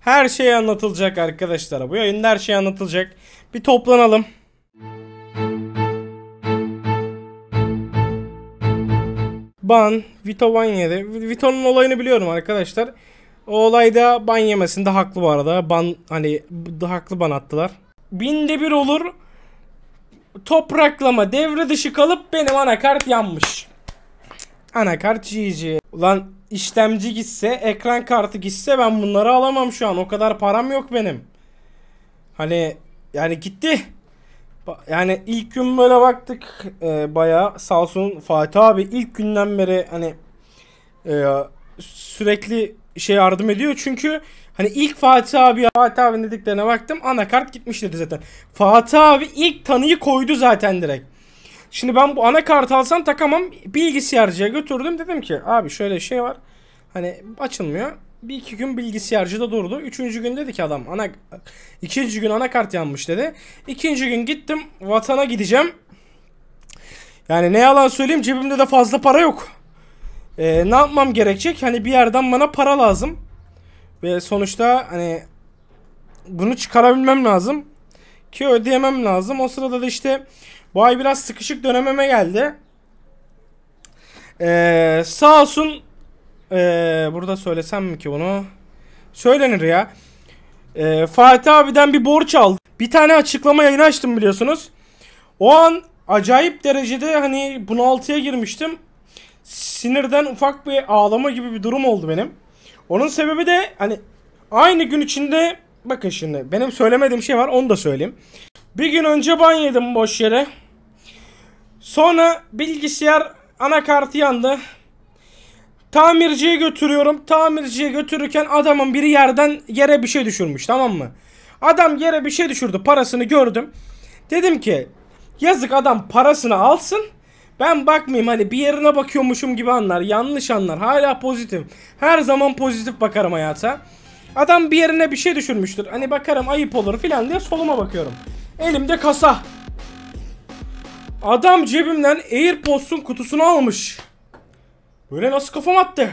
Her şey anlatılacak arkadaşlar. Bu yayında her şey anlatılacak. Bir toplanalım. Ban, Vito ban yedi. Vito'nun olayını biliyorum arkadaşlar. O olayda ban yemesinde haklı bu arada. Ban hani haklı ban attılar. Binde bir olur. Topraklama devre dışı kalıp benim anakart yanmış. Anakart GG. Ulan işlemci gitse, ekran kartı gitse ben bunları alamam şu an. O kadar param yok benim. Hani yani gitti. Yani ilk gün böyle baktık e, bayağı sağ olsun Fatih abi ilk günden beri hani e, sürekli şey yardım ediyor. Çünkü hani ilk Fatih abi Fatih abi dediklerine baktım anakart gitmiş dedi zaten. Fatih abi ilk tanıyı koydu zaten direkt. Şimdi ben bu anakart alsam takamam. Bilgisayarcıya götürdüm. Dedim ki abi şöyle şey var. Hani açılmıyor. Bir iki gün bilgisayarcıda durdu. Üçüncü gün dedi ki adam ana ikinci gün anakart yanmış dedi. İkinci gün gittim vatana gideceğim. Yani ne yalan söyleyeyim cebimde de fazla para yok. Ee, ne yapmam gerekecek? Hani bir yerden bana para lazım. Ve sonuçta hani bunu çıkarabilmem lazım. Ki ödeyemem lazım. O sırada da işte bu ay biraz sıkışık dönememe geldi. Ee, sağ olsun ee, burada söylesem mi ki bunu? Söylenir ya. Ee, Fatih abiden bir borç aldım. Bir tane açıklama yayını açtım biliyorsunuz. O an acayip derecede hani bunaltıya girmiştim. Sinirden ufak bir ağlama gibi bir durum oldu benim. Onun sebebi de hani aynı gün içinde bakın şimdi benim söylemediğim şey var onu da söyleyeyim. Bir gün önce ban boş yere. Sonra bilgisayar anakartı yandı. Tamirciye götürüyorum. Tamirciye götürürken adamın biri yerden yere bir şey düşürmüş tamam mı? Adam yere bir şey düşürdü parasını gördüm. Dedim ki yazık adam parasını alsın. Ben bakmayayım hani bir yerine bakıyormuşum gibi anlar. Yanlış anlar. Hala pozitif. Her zaman pozitif bakarım hayata. Adam bir yerine bir şey düşürmüştür. Hani bakarım ayıp olur filan diye soluma bakıyorum. Elimde kasa. Adam cebimden Airpods'un kutusunu almış. Böyle nasıl kafam attı?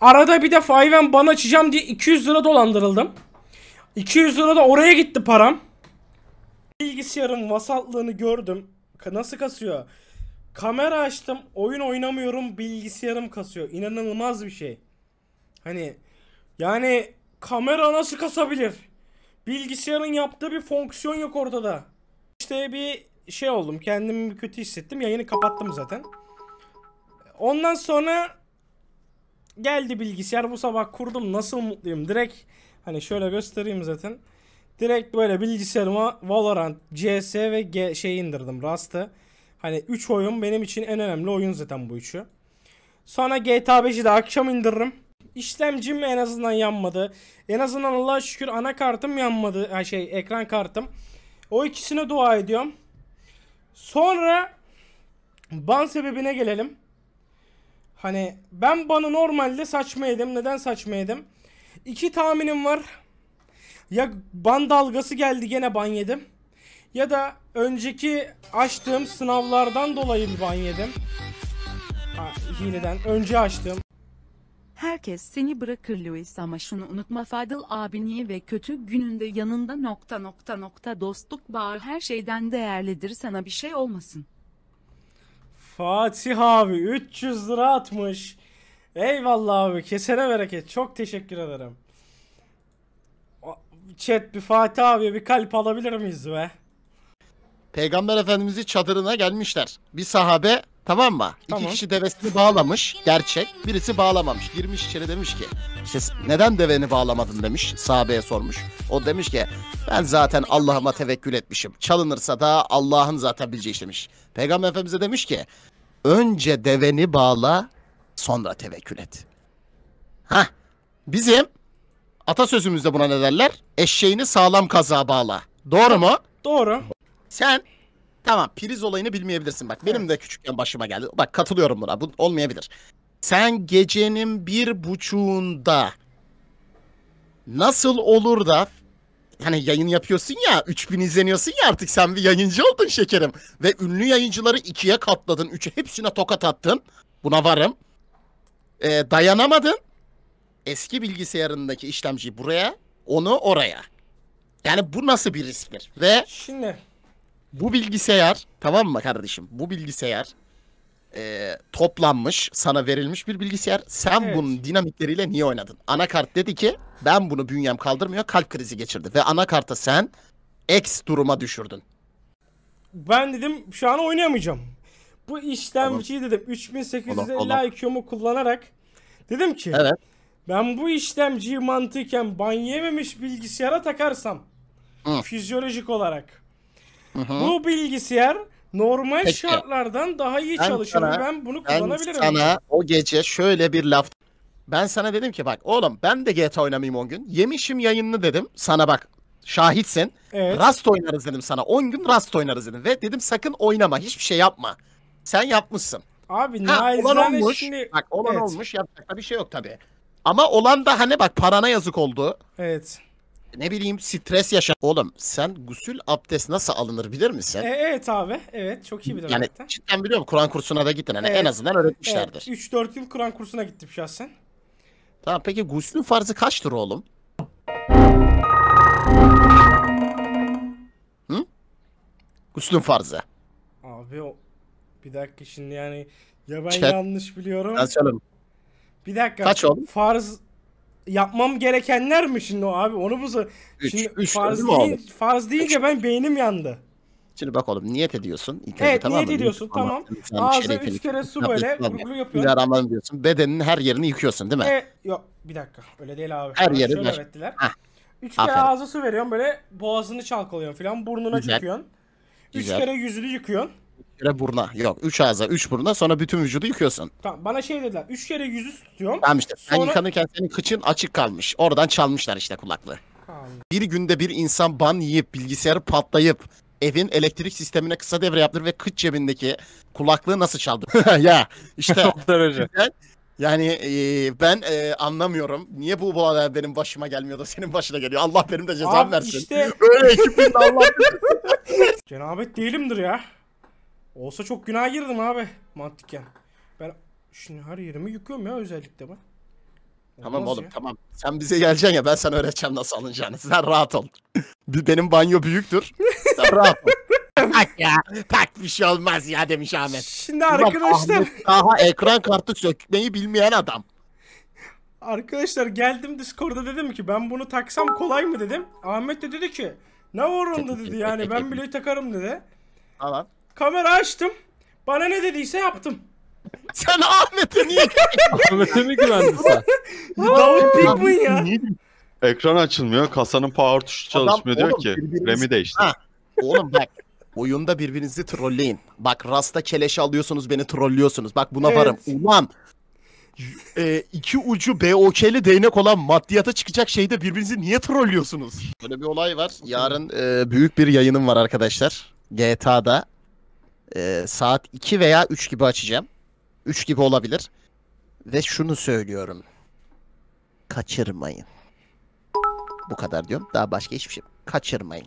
Arada bir de Fiven bana açacağım diye 200 lira dolandırıldım. 200 lira da oraya gitti param. Bilgisayarın vasatlığını gördüm. Nasıl kasıyor? Kamera açtım, oyun oynamıyorum, bilgisayarım kasıyor. İnanılmaz bir şey. Hani yani kamera nasıl kasabilir? Bilgisayarın yaptığı bir fonksiyon yok ortada. İşte bir şey oldum. Kendimi kötü hissettim. Yayını kapattım zaten. Ondan sonra geldi bilgisayar. Bu sabah kurdum. Nasıl mutluyum. Direkt hani şöyle göstereyim zaten. Direkt böyle bilgisayarıma Valorant, CS ve G şey indirdim. Rust'ı. Hani 3 oyun benim için en önemli oyun zaten bu üçü. Sonra GTA 5'i de akşam indiririm. İşlemcim en azından yanmadı. En azından Allah'a şükür anakartım yanmadı. Şey ekran kartım. O ikisine dua ediyorum. Sonra ban sebebine gelelim. Hani ben banı normalde saçmaydım, Neden saçmaydım? İki tahminim var. Ya ban dalgası geldi gene ban yedim. Ya da önceki açtığım sınavlardan dolayı bir ban yedim. Ha, hileden önce açtım. Herkes seni bırakır Louis ama şunu unutma Fadıl abin abini ve kötü gününde yanında nokta nokta nokta dostluk bağı her şeyden değerlidir sana bir şey olmasın. Fatih abi 300 lira atmış. Eyvallah abi kesene bereket çok teşekkür ederim. Chat bir Fatih abiye bir kalp alabilir miyiz be? Peygamber Efendimiz'i çadırına gelmişler. Bir sahabe Tamam mı? Tamam. İki kişi devesini bağlamış. Gerçek. Birisi bağlamamış. Girmiş içeri demiş ki işte neden deveni bağlamadın demiş. Sahabe'ye sormuş. O demiş ki ben zaten Allah'ıma tevekkül etmişim. Çalınırsa da Allah'ın zaten bileceği iş demiş. Peygamber Efendimiz'e demiş ki önce deveni bağla sonra tevekkül et. Ha, bizim atasözümüzde buna ne derler? Eşeğini sağlam kazağa bağla. Doğru mu? Doğru. Sen Tamam priz olayını bilmeyebilirsin bak. Benim evet. de küçükken başıma geldi. Bak katılıyorum buna. Bu olmayabilir. Sen gecenin bir buçuğunda nasıl olur da hani yayın yapıyorsun ya 3000 izleniyorsun ya artık sen bir yayıncı oldun şekerim. Ve ünlü yayıncıları ikiye katladın. Üçe hepsine tokat attın. Buna varım. Ee, dayanamadın. Eski bilgisayarındaki işlemciyi buraya onu oraya. Yani bu nasıl bir risktir? Ve Şimdi bu bilgisayar tamam mı kardeşim? Bu bilgisayar e, toplanmış, sana verilmiş bir bilgisayar. Sen Evet. bunun dinamikleriyle niye oynadın? Anakart dedi ki ben bunu bünyem kaldırmıyor kalp krizi geçirdi. Ve anakarta sen X duruma düşürdün. Ben dedim şu an oynayamayacağım. Bu işlemciyi dedim 3850 IQ'mu kullanarak dedim ki Evet. ben bu işlemciyi mantıken banyememiş bilgisayara takarsam Hı. fizyolojik olarak Hı hı. Bu bilgisayar normal Peki. şartlardan daha iyi ben çalışır. Sana, ben bunu kullanabilirim. Ben sana o gece şöyle bir laf ben sana dedim ki bak oğlum ben de GTA oynamayayım 10 gün. Yemişim yayınını dedim. Sana bak şahitsin. Evet. Rast oynarız dedim sana. 10 gün Rast oynarız dedim. Ve dedim sakın oynama. Hiçbir şey yapma. Sen yapmışsın. Abi ha, olan olmuş. Şimdi... Bak olan evet. olmuş. Yapacak bir şey yok tabii. Ama olan da hani bak parana yazık oldu. Evet ne bileyim stres yaşa. Oğlum sen gusül abdest nasıl alınır bilir misin? E, evet abi. Evet çok iyi bilirim. Yani cidden biliyorum Kur'an kursuna da gittin. Hani evet. en azından öğretmişlerdir. Evet. 3-4 yıl Kur'an kursuna gittim şahsen. Tamam peki guslün farzı kaçtır oğlum? Hı? Guslün farzı. Abi o bir dakika şimdi yani ya ben Çet... yanlış biliyorum. Kaçalım. Bir dakika. Kaç oğlum? Farz yapmam gerekenler mi şimdi o abi? Onu bu üç, şimdi üç, farz, değil, değil farz deyince üç. ben beynim yandı. Şimdi bak oğlum niyet ediyorsun. İlk evet tamam niyet mı? ediyorsun tamam. tamam. Ağzı üç kere, su böyle vurgu yapıyorsun. Bismillahirrahmanirrahim diyorsun. Bedenin her yerini yıkıyorsun değil mi? Evet. Yok bir dakika öyle değil abi. Her yerini. Şöyle öğrettiler. Heh. Üç kere Aferin. ağzı su veriyorsun böyle boğazını çalkalıyorsun falan burnuna Güzel. çöküyorsun. Üç Güzel. kere yüzünü yıkıyorsun. Bir kere burna. Yok. Üç ağza, üç burna. Sonra bütün vücudu yıkıyorsun. Tamam. Bana şey dediler. Üç kere yüzü tutuyorum. Tamam işte. Sen sonra... yıkanırken senin kıçın açık kalmış. Oradan çalmışlar işte kulaklığı. Tamam. Bir günde bir insan ban yiyip bilgisayarı patlayıp evin elektrik sistemine kısa devre yaptır ve kıç cebindeki kulaklığı nasıl çaldı? ya işte. o derece. Yani e, ben e, anlamıyorum. Niye bu bu benim başıma gelmiyor da senin başına geliyor? Allah benim de cezam versin. Işte... Öyle ekibinde Allah. Cenabet değilimdir ya. Olsa çok günah girdim abi mantıken. Ben şimdi her yerimi yıkıyorum ya özellikle ben. Olmaz Tamam oğlum ya. tamam. Sen bize geleceksin ya ben sana öğreteceğim nasıl alınacağını. Sen rahat ol. Benim banyo büyüktür. Sen rahat ol. Tak ya. bak bir şey olmaz ya demiş Ahmet. Şimdi arkadaşlar Daha ekran kartı sökmeyi bilmeyen adam. arkadaşlar geldim Discord'da dedim ki ben bunu taksam kolay mı dedim. Ahmet de dedi ki ne var onda dedi yani ben bile takarım dedi. Tamam. Kamera açtım. Bana ne dediyse yaptım. Sen Ahmet'e niye Ahmet'e mi güvendin sen? Davut Pikmin ya. Ekran açılmıyor. Kasanın power tuşu çalışmıyor Adam, diyor oğlum, ki. birbiriniz- Remi değişti. Oğlum bak. Oyunda birbirinizi trolleyin. Bak Rasta keleş alıyorsunuz beni trollüyorsunuz. Bak buna Evet. varım. Ulan e, iki ucu BOK'li değnek olan maddiyata çıkacak şeyde birbirinizi niye trollüyorsunuz? Böyle bir olay var. Yarın e, büyük bir yayınım var arkadaşlar. GTA'da e, saat 2 veya 3 gibi açacağım. 3 gibi olabilir. Ve şunu söylüyorum. Kaçırmayın. Bu kadar diyorum. Daha başka hiçbir şey. Kaçırmayın.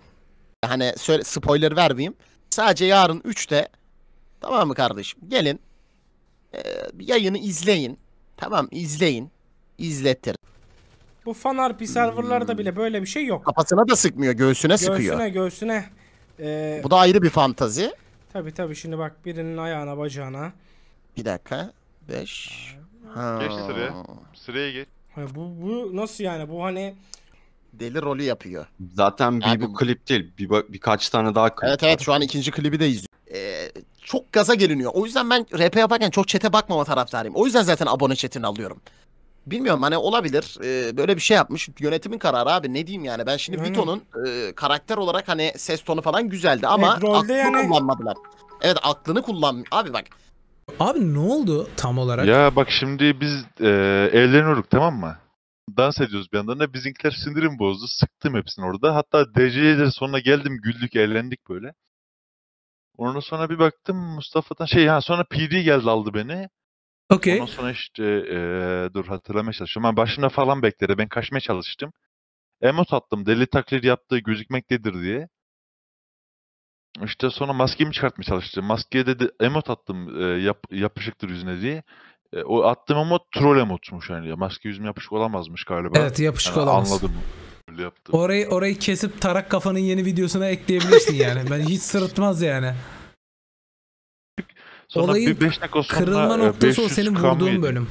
Hani söyle, spoiler vermeyeyim. Sadece yarın 3'te tamam mı kardeşim? Gelin. E, yayını izleyin. Tamam izleyin. İzletir. Bu fan RP serverlarda bile böyle bir şey yok. Kafasına da sıkmıyor, göğsüne, göğsüne sıkıyor. Göğsüne, göğsüne. Ee... Bu da ayrı bir fantazi. Tabi tabi şimdi bak birinin ayağına bacağına. Bir dakika. 5. Ha. Geç sıraya. Sıraya geç. Hani bu, bu nasıl yani bu hani deli rolü yapıyor. Zaten bir yani, bu klip değil. Bir, birkaç tane daha klip. Evet evet şu an ikinci klibi de izliyorum. Ee, çok gaza geliniyor. O yüzden ben rap yaparken çok çete bakmama taraftarıyım. O yüzden zaten abone çetini alıyorum. Bilmiyorum hani olabilir. Ee, böyle bir şey yapmış. Yönetimin kararı abi ne diyeyim yani. Ben şimdi Aynen. Vito'nun e, karakter olarak hani ses tonu falan güzeldi ama Evet, aklını yani- kullanmadılar. Evet aklını kullan. Abi bak Abi ne oldu tam olarak? Ya bak şimdi biz e, eğleniyoruz tamam mı? Dans ediyoruz bir yandan da bizimkiler sindirim bozdu. Sıktım hepsini orada. Hatta DC'lerin sonuna geldim güldük eğlendik böyle. Ondan sonra bir baktım Mustafa'dan şey ha sonra PD geldi aldı beni. Okey. Ondan sonra işte e, dur hatırlamaya çalışıyorum. Ben başında falan bekledi. Ben kaçmaya çalıştım. Emot attım. Deli taklit yaptığı gözükmektedir diye. İşte sonra maskemi çıkartmaya çalıştım. Maskeye dedi de emot attım e, yap, yapışıktır yüzüne diye. E, o attığım emot troll emotmuş yani. Maske yüzüme yapışık olamazmış galiba. Evet yapışık yani olamaz. Anladım. Öyle yaptım. Orayı, orayı kesip tarak kafanın yeni videosuna ekleyebilirsin yani. ben hiç sırıtmaz yani. Sonra Olayın bir 5 dakika sonra kırılma e, noktası o senin vurduğun yedim. bölüm.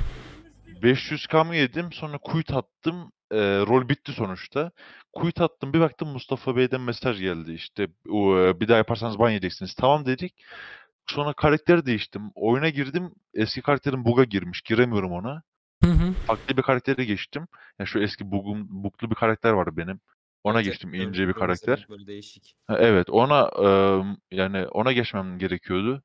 500 kam yedim sonra kuyut attım. E, rol bitti sonuçta. Kuyut attım bir baktım Mustafa Bey'den mesaj geldi. İşte e, bir daha yaparsanız ban yiyeceksiniz. Tamam dedik. Sonra karakter değiştim. Oyuna girdim. Eski karakterim bug'a girmiş. Giremiyorum ona. Hı hı. Farklı bir karaktere geçtim. Yani şu eski bug'um, bug'lu bir karakter vardı benim. Ona Tek geçtim ince bir karakter. Böyle değişik. Evet ona e, yani ona geçmem gerekiyordu.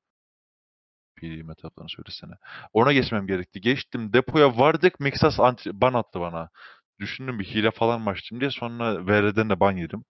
PDM etaplarını söylesene. Ona geçmem gerekti. Geçtim depoya vardık Mixas anti ban attı bana. Düşündüm bir hile falan maçtım diye sonra VR'den de ban yedim.